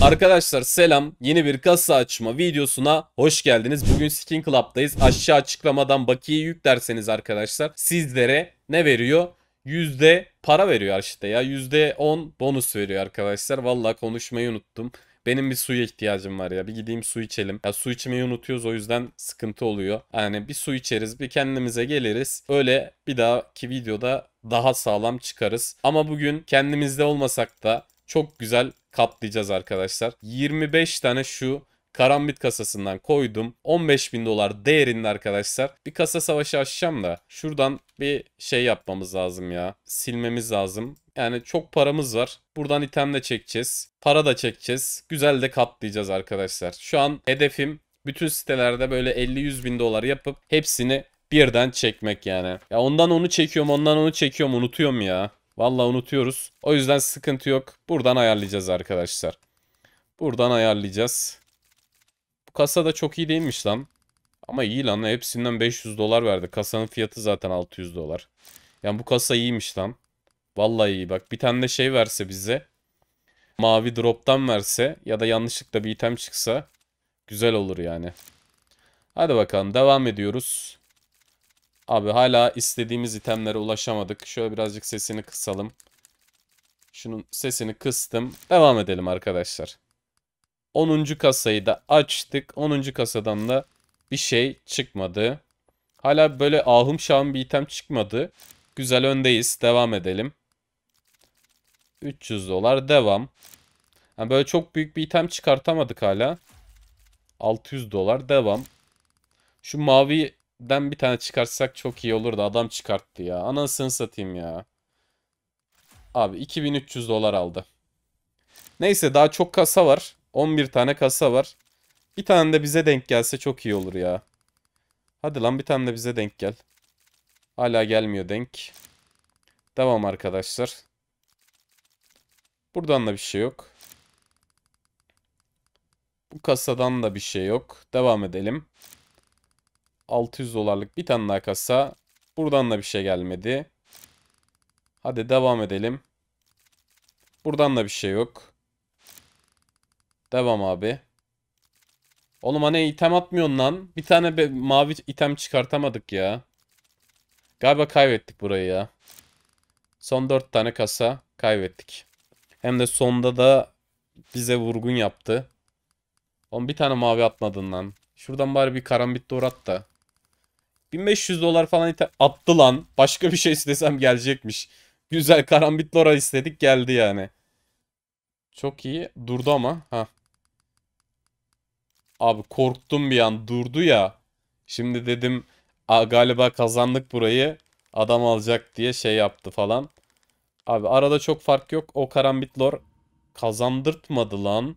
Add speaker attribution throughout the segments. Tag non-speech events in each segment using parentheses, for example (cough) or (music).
Speaker 1: Arkadaşlar selam. Yeni bir kasa açma videosuna hoş geldiniz. Bugün Skin Club'dayız. Aşağı açıklamadan bakiye yüklerseniz arkadaşlar sizlere ne veriyor? Yüzde para veriyor işte ya. Yüzde on bonus veriyor arkadaşlar. Vallahi konuşmayı unuttum. Benim bir suya ihtiyacım var ya. Bir gideyim su içelim. Ya su içmeyi unutuyoruz o yüzden sıkıntı oluyor. Yani bir su içeriz, bir kendimize geliriz. Öyle bir dahaki videoda daha sağlam çıkarız. Ama bugün kendimizde olmasak da çok güzel kaplayacağız arkadaşlar. 25 tane şu karambit kasasından koydum. 15 bin dolar değerinde arkadaşlar. Bir kasa savaşı açacağım da şuradan bir şey yapmamız lazım ya. Silmemiz lazım. Yani çok paramız var. Buradan item de çekeceğiz. Para da çekeceğiz. Güzel de katlayacağız arkadaşlar. Şu an hedefim bütün sitelerde böyle 50-100 bin dolar yapıp hepsini birden çekmek yani. Ya ondan onu çekiyorum ondan onu çekiyorum unutuyorum ya. Valla unutuyoruz. O yüzden sıkıntı yok. Buradan ayarlayacağız arkadaşlar. Buradan ayarlayacağız. Bu kasa da çok iyi değilmiş lan. Ama iyi lan. Hepsinden 500 dolar verdi. Kasanın fiyatı zaten 600 dolar. Yani bu kasa iyiymiş lan. Vallahi iyi. Bak bir tane de şey verse bize. Mavi drop'tan verse ya da yanlışlıkla bir item çıksa güzel olur yani. Hadi bakalım devam ediyoruz. Abi hala istediğimiz itemlere ulaşamadık. Şöyle birazcık sesini kısalım. Şunun sesini kıstım. Devam edelim arkadaşlar. 10. kasayı da açtık. 10. kasadan da bir şey çıkmadı. Hala böyle ahım şahım bir item çıkmadı. Güzel öndeyiz. Devam edelim. 300 dolar devam. Yani böyle çok büyük bir item çıkartamadık hala. 600 dolar devam. Şu mavi ben bir tane çıkarsak çok iyi olur da Adam çıkarttı ya. Anasını satayım ya. Abi 2300 dolar aldı. Neyse daha çok kasa var. 11 tane kasa var. Bir tane de bize denk gelse çok iyi olur ya. Hadi lan bir tane de bize denk gel. Hala gelmiyor denk. Devam arkadaşlar. Buradan da bir şey yok. Bu kasadan da bir şey yok. Devam edelim. 600 dolarlık bir tane daha kasa. Buradan da bir şey gelmedi. Hadi devam edelim. Buradan da bir şey yok. Devam abi. Oğlum hani item atmıyorsun lan. Bir tane be mavi item çıkartamadık ya. Galiba kaybettik burayı ya. Son 4 tane kasa kaybettik. Hem de sonda da bize vurgun yaptı. Oğlum bir tane mavi atmadın lan. Şuradan bari bir karambit doğrat da. 1500 dolar falan attı lan. Başka bir şey istesem gelecekmiş. Güzel karambit lora istedik geldi yani. Çok iyi. Durdu ama. ha. Abi korktum bir an. Durdu ya. Şimdi dedim A, galiba kazandık burayı. Adam alacak diye şey yaptı falan. Abi arada çok fark yok. O karambit lor kazandırtmadı lan.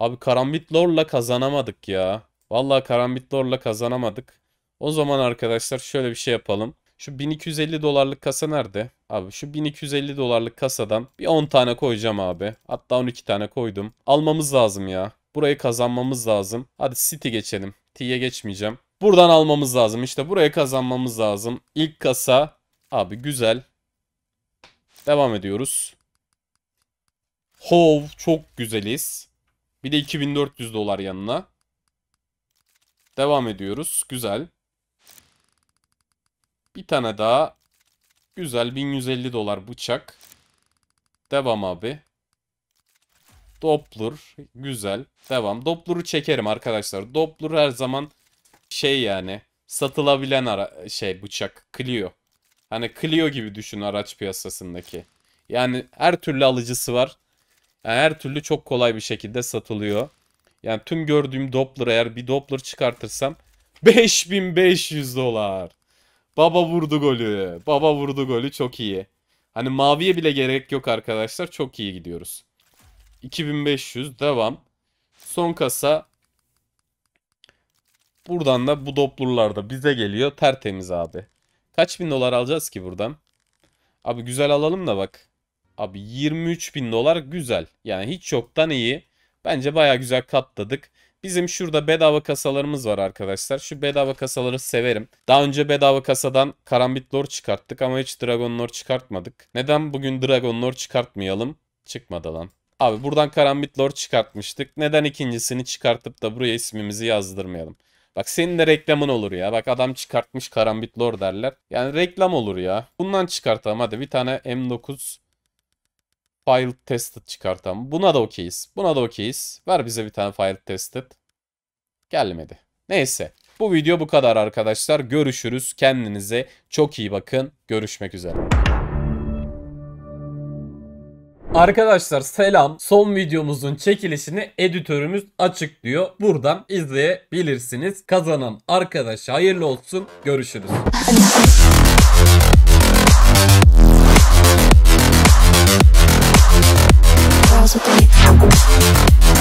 Speaker 1: Abi karambit lorla kazanamadık ya. Vallahi karambit lorla kazanamadık. O zaman arkadaşlar şöyle bir şey yapalım. Şu 1250 dolarlık kasa nerede? Abi şu 1250 dolarlık kasadan bir 10 tane koyacağım abi. Hatta 12 tane koydum. Almamız lazım ya. Burayı kazanmamız lazım. Hadi City geçelim. T'ye geçmeyeceğim. Buradan almamız lazım. İşte buraya kazanmamız lazım. İlk kasa. Abi güzel. Devam ediyoruz. Hov çok güzeliz. Bir de 2400 dolar yanına. Devam ediyoruz. Güzel. Bir tane daha. Güzel 1150 dolar bıçak. Devam abi. Doppler. Güzel. Devam. Doppler'ı çekerim arkadaşlar. Doppler her zaman şey yani satılabilen ara şey bıçak. Clio. Hani Clio gibi düşün araç piyasasındaki. Yani her türlü alıcısı var. Yani her türlü çok kolay bir şekilde satılıyor. Yani tüm gördüğüm Doppler eğer bir Doppler çıkartırsam 5500 (laughs) dolar. Baba vurdu golü. Baba vurdu golü çok iyi. Hani maviye bile gerek yok arkadaşlar. Çok iyi gidiyoruz. 2500 devam. Son kasa. Buradan da bu doplurlarda bize geliyor. Tertemiz abi. Kaç bin dolar alacağız ki buradan? Abi güzel alalım da bak. Abi 23 bin dolar güzel. Yani hiç yoktan iyi. Bence baya güzel katladık. Bizim şurada bedava kasalarımız var arkadaşlar. Şu bedava kasaları severim. Daha önce bedava kasadan Karambit lord çıkarttık ama hiç Dragon lord çıkartmadık. Neden bugün Dragon lord çıkartmayalım? Çıkmadı lan. Abi buradan Karambit lord çıkartmıştık. Neden ikincisini çıkartıp da buraya ismimizi yazdırmayalım? Bak senin de reklamın olur ya. Bak adam çıkartmış Karambit lord derler. Yani reklam olur ya. Bundan çıkartalım hadi. Bir tane M9 File tested çıkartalım. Buna da okeyiz. Buna da okeyiz. Ver bize bir tane file tested. Gelmedi. Neyse. Bu video bu kadar arkadaşlar. Görüşürüz. Kendinize çok iyi bakın. Görüşmek üzere. Arkadaşlar selam. Son videomuzun çekilişini editörümüz açıklıyor. Buradan izleyebilirsiniz. Kazanan arkadaşa hayırlı olsun. Görüşürüz. (laughs) house with me.